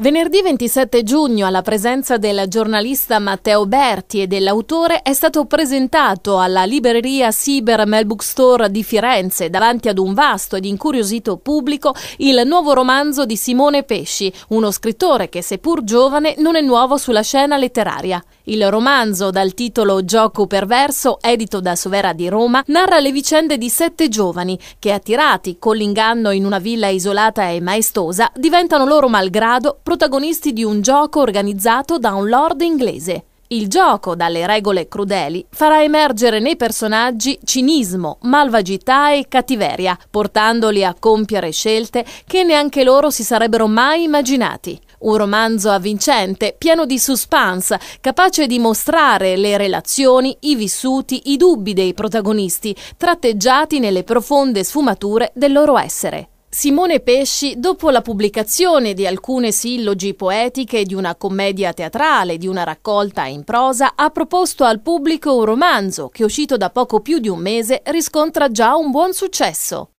Venerdì 27 giugno, alla presenza del giornalista Matteo Berti e dell'autore, è stato presentato alla libreria Cyber Melbook Store di Firenze, davanti ad un vasto ed incuriosito pubblico, il nuovo romanzo di Simone Pesci, uno scrittore che, seppur giovane, non è nuovo sulla scena letteraria. Il romanzo, dal titolo Gioco perverso, edito da Sovera di Roma, narra le vicende di sette giovani che, attirati con l'inganno in una villa isolata e maestosa, diventano loro malgrado protagonisti di un gioco organizzato da un lord inglese. Il gioco, dalle regole crudeli, farà emergere nei personaggi cinismo, malvagità e cattiveria, portandoli a compiere scelte che neanche loro si sarebbero mai immaginati. Un romanzo avvincente, pieno di suspense, capace di mostrare le relazioni, i vissuti, i dubbi dei protagonisti, tratteggiati nelle profonde sfumature del loro essere. Simone Pesci, dopo la pubblicazione di alcune sillogi poetiche di una commedia teatrale, di una raccolta in prosa, ha proposto al pubblico un romanzo che, uscito da poco più di un mese, riscontra già un buon successo.